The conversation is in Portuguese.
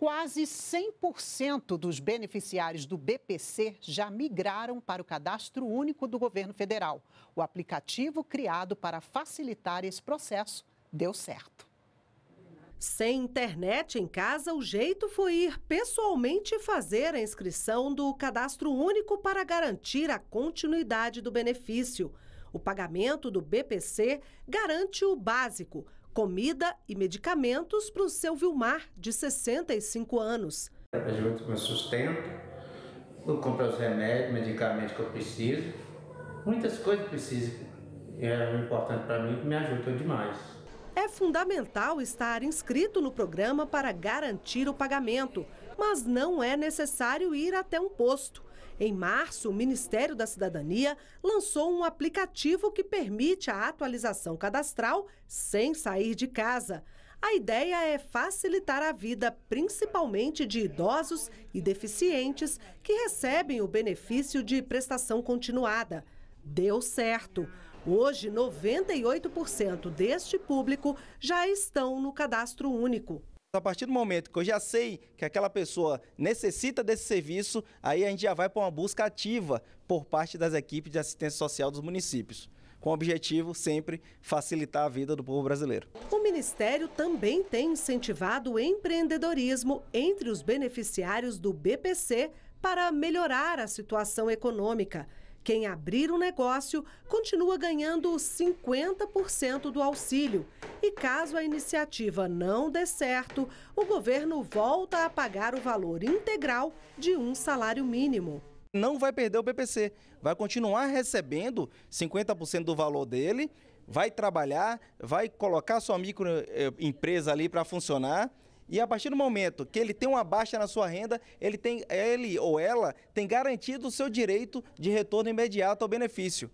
Quase 100% dos beneficiários do BPC já migraram para o cadastro único do governo federal. O aplicativo criado para facilitar esse processo deu certo. Sem internet em casa, o jeito foi ir pessoalmente fazer a inscrição do cadastro único para garantir a continuidade do benefício. O pagamento do BPC garante o básico, comida e medicamentos para o seu Vilmar, de 65 anos. Ajuda com sustento, eu compro os remédios, medicamentos que eu preciso, muitas coisas preciso. É importante para mim me ajudam demais. É fundamental estar inscrito no programa para garantir o pagamento, mas não é necessário ir até um posto. Em março, o Ministério da Cidadania lançou um aplicativo que permite a atualização cadastral sem sair de casa. A ideia é facilitar a vida, principalmente de idosos e deficientes que recebem o benefício de prestação continuada. Deu certo. Hoje, 98% deste público já estão no cadastro único. A partir do momento que eu já sei que aquela pessoa necessita desse serviço, aí a gente já vai para uma busca ativa por parte das equipes de assistência social dos municípios com o objetivo sempre facilitar a vida do povo brasileiro. O Ministério também tem incentivado o empreendedorismo entre os beneficiários do BPC para melhorar a situação econômica. Quem abrir um negócio continua ganhando 50% do auxílio. E caso a iniciativa não dê certo, o governo volta a pagar o valor integral de um salário mínimo não vai perder o PPC, vai continuar recebendo 50% do valor dele, vai trabalhar, vai colocar sua microempresa ali para funcionar e a partir do momento que ele tem uma baixa na sua renda, ele, tem, ele ou ela tem garantido o seu direito de retorno imediato ao benefício.